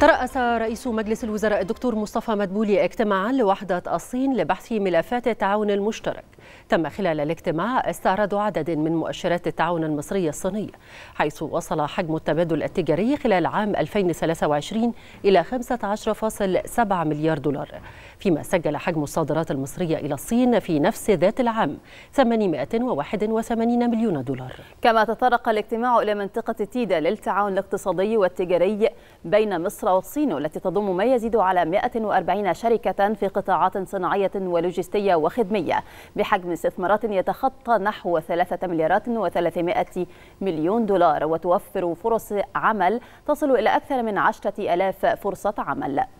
ترأس رئيس مجلس الوزراء الدكتور مصطفى مدبولي اجتماعا لوحدة الصين لبحث ملفات التعاون المشترك تم خلال الاجتماع استعراض عدد من مؤشرات التعاون المصري الصيني حيث وصل حجم التبادل التجاري خلال عام 2023 إلى 15.7 مليار دولار فيما سجل حجم الصادرات المصرية إلى الصين في نفس ذات العام 881 مليون دولار كما تطرق الاجتماع إلى منطقة تيدا للتعاون الاقتصادي والتجاري بين مصر والصين والتي تضم ما يزيد على 140 شركة في قطاعات صناعية ولوجستية وخدمية بحد بحجم استثمارات يتخطى نحو 3 مليارات و300 مليون دولار وتوفر فرص عمل تصل إلى أكثر من 10 ألاف فرصة عمل